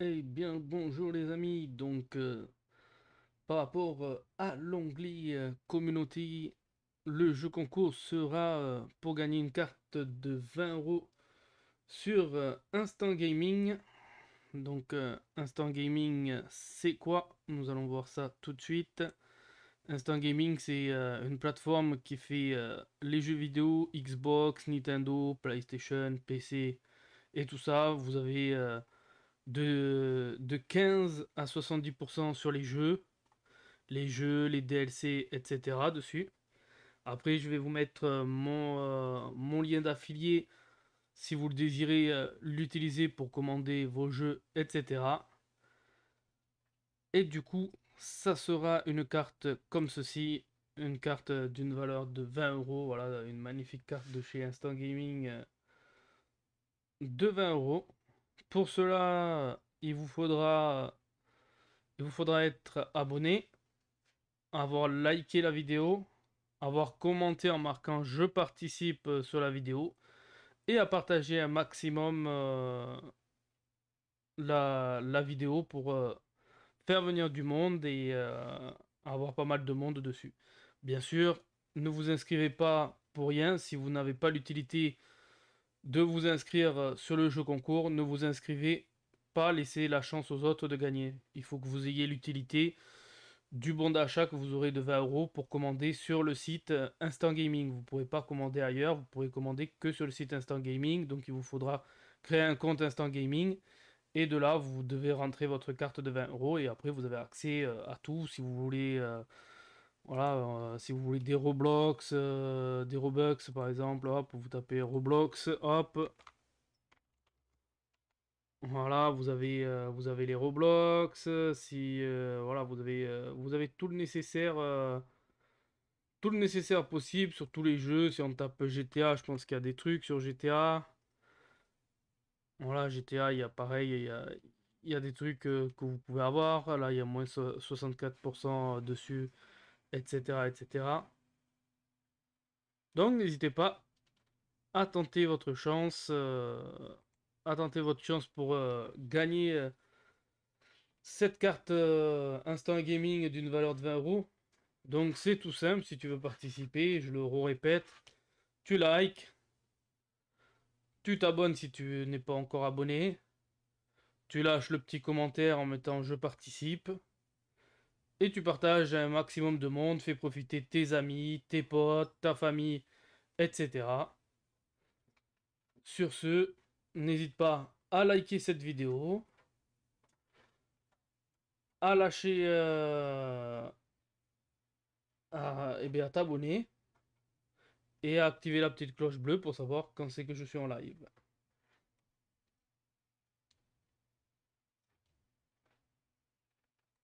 Eh bien bonjour les amis, donc euh, par rapport euh, à l'onglet euh, Community, le jeu concours sera pour gagner une carte de 20 euros sur Instant Gaming. Donc Instant Gaming c'est quoi Nous allons voir ça tout de suite. Instant Gaming c'est une plateforme qui fait les jeux vidéo, Xbox, Nintendo, PlayStation, PC et tout ça. Vous avez de, 15 à 70% sur les jeux, les jeux, les DLC, etc. dessus. Après, je vais vous mettre euh, mon, euh, mon lien d'affilié si vous le désirez euh, l'utiliser pour commander vos jeux, etc. Et du coup, ça sera une carte comme ceci, une carte d'une valeur de 20 euros. Voilà, une magnifique carte de chez Instant Gaming de 20 euros. Pour cela, il vous faudra, il vous faudra être abonné, avoir liké la vidéo, avoir commenté en marquant je participe euh, sur la vidéo et à partager un maximum euh, la, vidéo pour euh, faire venir du monde et avoir pas mal de monde dessus. Bien sûr, ne vous inscrivez pas pour rien si vous n'avez pas l'utilité de vous inscrire euh, sur le jeu concours. Ne vous inscrivez pas, laissez la chance aux autres de gagner. Il faut que vous ayez l'utilité du bon d'achat que vous aurez de 20 euros pour commander sur le site euh, Instant Gaming. Vous ne pourrez pas commander ailleurs, vous pourrez commander que sur le site Instant Gaming. Donc il vous faudra créer un compte Instant Gaming. Et de là, vous devez rentrer votre carte de 20 euros et après vous avez accès euh, à tout si vous voulez. Voilà, euh, si vous voulez des Roblox, euh, des Robux par exemple, hop, vous tapez Roblox, hop. Voilà, vous avez, euh, vous avez les Roblox, si voilà, vous avez, vous avez tout le nécessaire, tout le nécessaire possible sur tous les jeux. Si on tape GTA, je pense qu'il y a des trucs sur GTA. Voilà, GTA, il y a pareil, il y il y a des trucs que vous pouvez avoir. Là, il y a moins 64% dessus etc., etc. Donc n'hésitez pas à tenter votre chance, euh, votre chance pour euh, gagner euh, cette carte Instant Gaming d'une valeur de 20 euros. Donc c'est tout simple, si tu veux participer, je le répète, tu likes, tu t'abonnes si tu n'es pas encore abonné, tu lâches le petit commentaire en mettant je participe et tu partages un maximum de monde, fais profiter tes amis, tes potes, ta famille, etc. Sur ce, n'hésite pas à liker cette vidéo, à lâcher euh, à, et eh bien à t'abonner et à activer la petite cloche bleue pour savoir quand c'est que je suis en live.